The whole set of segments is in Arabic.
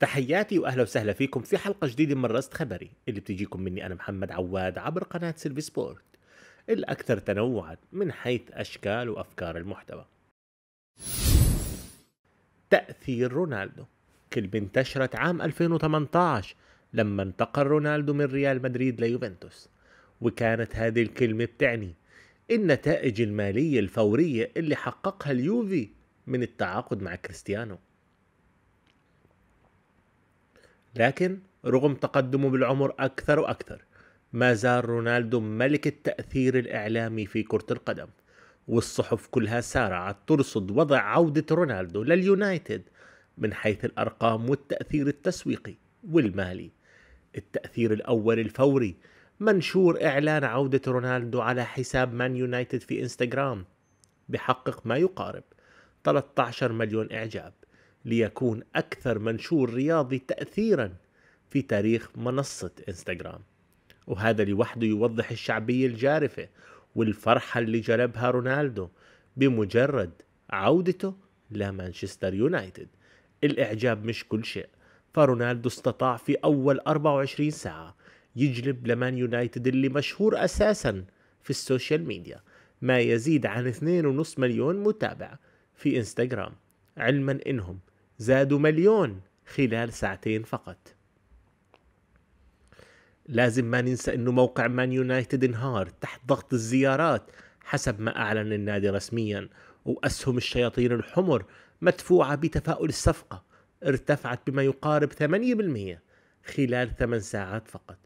تحياتي واهلا وسهلا فيكم في حلقه جديده من رصد خبري اللي بتجيكم مني انا محمد عواد عبر قناه سيلفي سبورت الاكثر تنوعا من حيث اشكال وافكار المحتوى. تاثير رونالدو كلمه انتشرت عام 2018 لما انتقل رونالدو من ريال مدريد ليوفنتوس وكانت هذه الكلمه بتعني النتائج الماليه الفوريه اللي حققها اليوفي من التعاقد مع كريستيانو لكن رغم تقدمه بالعمر أكثر وأكثر ما زال رونالدو ملك التأثير الإعلامي في كرة القدم والصحف كلها سارعت ترصد وضع عودة رونالدو لليونايتد من حيث الأرقام والتأثير التسويقي والمالي التأثير الأول الفوري منشور إعلان عودة رونالدو على حساب مان يونايتد في إنستغرام بحقق ما يقارب 13 مليون إعجاب ليكون أكثر منشور رياضي تأثيرا في تاريخ منصة انستغرام وهذا لوحده يوضح الشعبية الجارفة والفرحة اللي جلبها رونالدو بمجرد عودته لمانشستر يونايتد الإعجاب مش كل شيء فرونالدو استطاع في أول 24 ساعة يجلب لمان يونايتد اللي مشهور أساسا في السوشيال ميديا ما يزيد عن 2.5 مليون متابع في انستغرام علما انهم زادوا مليون خلال ساعتين فقط لازم ما ننسى انه موقع مان يونايتد انهار تحت ضغط الزيارات حسب ما اعلن النادي رسميا واسهم الشياطين الحمر مدفوعه بتفاؤل الصفقه ارتفعت بما يقارب 8% خلال 8 ساعات فقط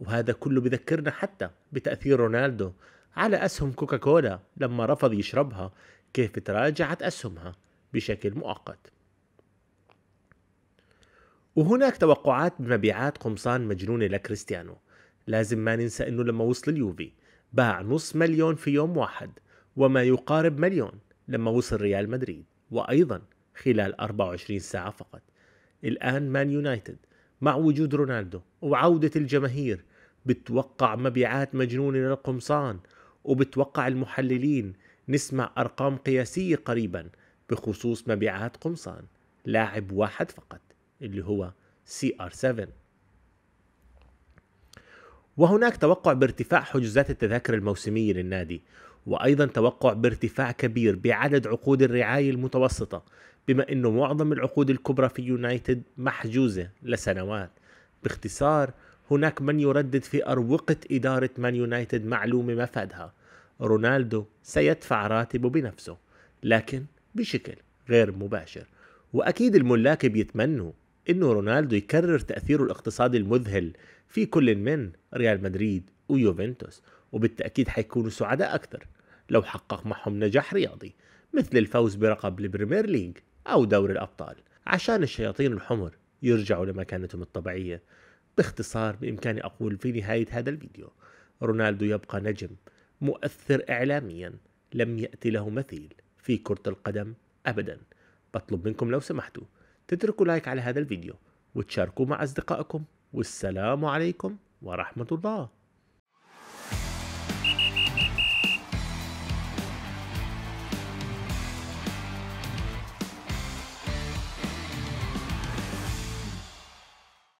وهذا كله بذكرنا حتى بتاثير رونالدو على اسهم كوكاكولا لما رفض يشربها كيف تراجعت اسهمها بشكل مؤقت وهناك توقعات بمبيعات قمصان مجنونة لكريستيانو لازم ما ننسى انه لما وصل اليوفي باع نص مليون في يوم واحد وما يقارب مليون لما وصل ريال مدريد وايضا خلال 24 ساعة فقط الان مان يونايتد مع وجود رونالدو وعودة الجماهير بتوقع مبيعات مجنونة للقمصان وبتوقع المحللين نسمع أرقام قياسية قريبا بخصوص مبيعات قمصان لاعب واحد فقط اللي هو CR7 وهناك توقع بارتفاع حجوزات التذاكر الموسمية للنادي وأيضا توقع بارتفاع كبير بعدد عقود الرعاية المتوسطة بما أنه معظم العقود الكبرى في يونايتد محجوزة لسنوات باختصار هناك من يردد في أروقة إدارة مان يونايتد معلومة مفادها رونالدو سيدفع راتبه بنفسه لكن بشكل غير مباشر وأكيد الملاك بيتمنوا انه رونالدو يكرر تاثيره الاقتصادي المذهل في كل من ريال مدريد ويوفنتوس وبالتاكيد حيكونوا سعداء اكثر لو حقق معهم نجاح رياضي مثل الفوز بلقب البريمير ليج او دوري الابطال عشان الشياطين الحمر يرجعوا لمكانتهم الطبيعيه باختصار بامكاني اقول في نهايه هذا الفيديو رونالدو يبقى نجم مؤثر اعلاميا لم ياتي له مثيل في كره القدم ابدا بطلب منكم لو سمحتوا تتركوا لايك على هذا الفيديو وتشاركوه مع أصدقائكم والسلام عليكم ورحمة الله